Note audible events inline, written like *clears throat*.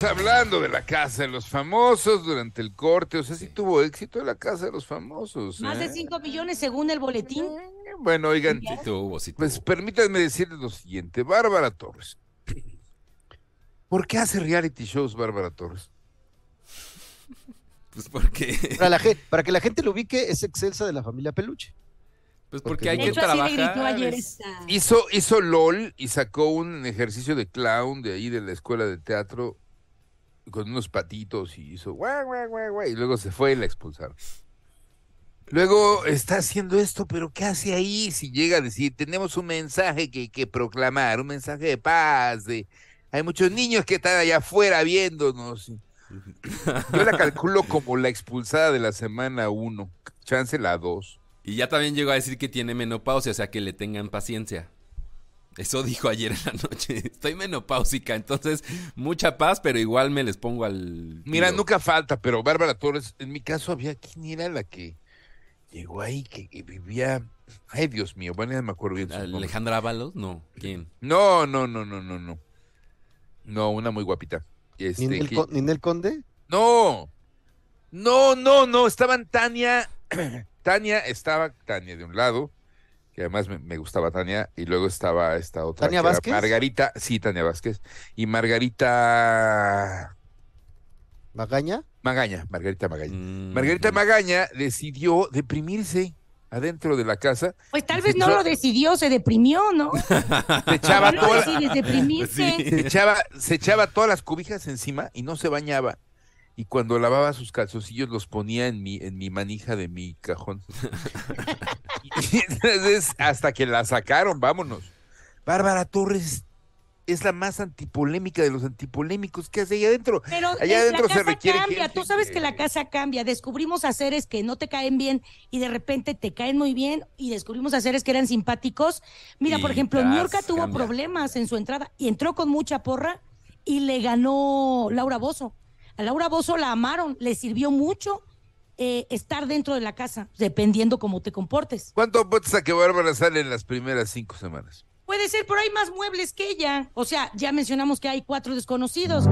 Hablando de la casa de los famosos durante el corte, o sea, si tuvo éxito la casa de los famosos. Más de 5 ¿eh? millones según el boletín. Eh, bueno, oigan, pues permítanme decirles lo siguiente, Bárbara Torres. *clears throat* ¿Por qué hace reality shows Bárbara Torres? *laughs* Pues porque... *laughs* Para, la gente, para que la gente lo ubique, es excelsa de la familia Peluche. Pues porque, hay que pues, Hizo, hizo LOL y sacó un ejercicio de clown de ahí de la escuela de teatro con unos patitos y hizo y luego se fue y la expulsaron. Luego está haciendo esto, pero ¿qué hace ahí si llega a decir, tenemos un mensaje que, que proclamar, un mensaje de paz, de, hay muchos niños que están allá afuera viéndonos. *laughs* Yo la calculo como la expulsada de la semana 1, chance la 2. Y ya también llegó a decir que tiene menopausia, o sea que le tengan paciencia. Eso dijo ayer en la noche. *laughs* Estoy menopáusica, entonces mucha paz, pero igual me les pongo al. Mira, nunca falta, pero Bárbara Torres, en mi caso había. ¿Quién era la que llegó ahí, que, vivía. Ay, Dios mío, bueno, ya me acuerdo bien. ¿Alejandra Ábalos? No. ¿Quién? No, no, no, no, no, no. No, una muy guapita. Este, ¿Ninel, Conde? No. No, no, no. Estaban Tania. *clears throat* Tania estaba Tania de un lado que además me, gustaba Tania, y luego estaba esta otra. ¿Tania Vázquez? Margarita, sí, Tania Vázquez. Y Margarita. ¿Magaña? Magaña, Margarita Magaña. Mm, Margarita Magaña decidió deprimirse adentro de la casa. Pues tal vez no lo decidió, se deprimió, ¿no? se echaba, se, echaba, se echaba todas las cubijas encima y no se bañaba y cuando lavaba sus calzoncillos los ponía en mi, en mi manija de mi cajón. *laughs* hasta que la sacaron, vámonos. Bárbara Torres es la más antipolémica de los antipolémicos. que hace ahí adentro? Pero adentro la casa se requiere. Cambia. Tú sabes que la casa cambia. Descubrimos a seres que no te caen bien y de repente te caen muy bien y descubrimos a seres que eran simpáticos. Mira, por ejemplo, York tuvo problemas en su entrada y entró con mucha porra y le ganó Laura Bozo. A Laura Bozo la amaron, le sirvió mucho eh, estar dentro de la casa, dependiendo cómo te comportes. ¿Cuánto apuestas a que Bárbara sale en las primeras cinco semanas? Puede ser, pero hay más muebles que ella. O sea, ya mencionamos que hay cuatro desconocidos.